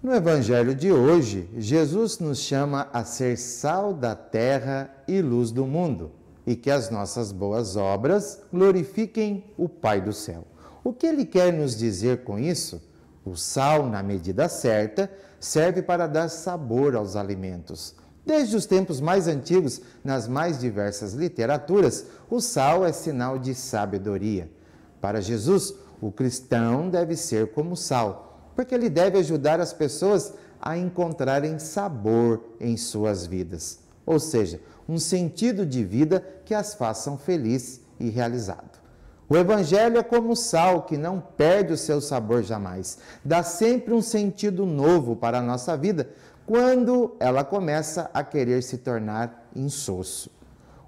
No Evangelho de hoje, Jesus nos chama a ser sal da terra e luz do mundo e que as nossas boas obras glorifiquem o Pai do céu. O que ele quer nos dizer com isso? O sal, na medida certa, serve para dar sabor aos alimentos. Desde os tempos mais antigos, nas mais diversas literaturas, o sal é sinal de sabedoria. Para Jesus, o cristão deve ser como sal porque ele deve ajudar as pessoas a encontrarem sabor em suas vidas, ou seja, um sentido de vida que as façam feliz e realizado. O evangelho é como o sal que não perde o seu sabor jamais, dá sempre um sentido novo para a nossa vida quando ela começa a querer se tornar insosso.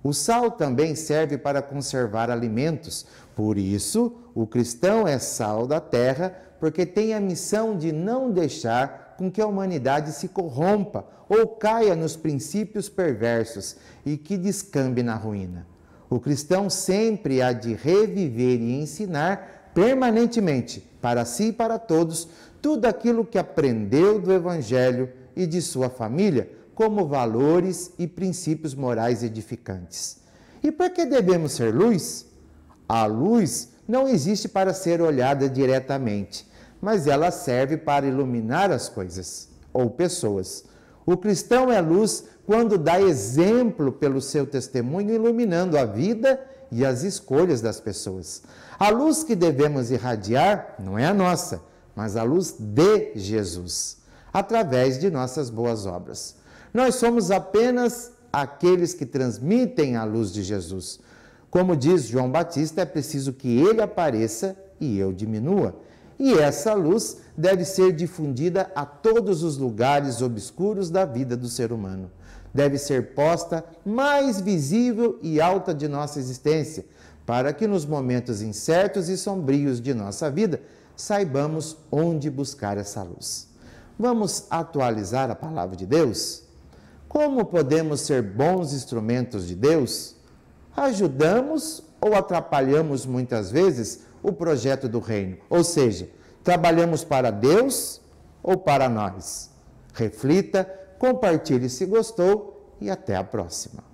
O sal também serve para conservar alimentos. Por isso, o cristão é sal da terra, porque tem a missão de não deixar com que a humanidade se corrompa ou caia nos princípios perversos e que descambe na ruína. O cristão sempre há de reviver e ensinar permanentemente, para si e para todos, tudo aquilo que aprendeu do Evangelho e de sua família como valores e princípios morais edificantes. E para que devemos ser luz? A luz não existe para ser olhada diretamente, mas ela serve para iluminar as coisas ou pessoas. O cristão é luz quando dá exemplo pelo seu testemunho, iluminando a vida e as escolhas das pessoas. A luz que devemos irradiar não é a nossa, mas a luz de Jesus, através de nossas boas obras. Nós somos apenas aqueles que transmitem a luz de Jesus. Como diz João Batista, é preciso que ele apareça e eu diminua. E essa luz deve ser difundida a todos os lugares obscuros da vida do ser humano. Deve ser posta mais visível e alta de nossa existência, para que nos momentos incertos e sombrios de nossa vida saibamos onde buscar essa luz. Vamos atualizar a palavra de Deus? Como podemos ser bons instrumentos de Deus? Ajudamos ou atrapalhamos muitas vezes o projeto do reino? Ou seja, trabalhamos para Deus ou para nós? Reflita, compartilhe se gostou e até a próxima.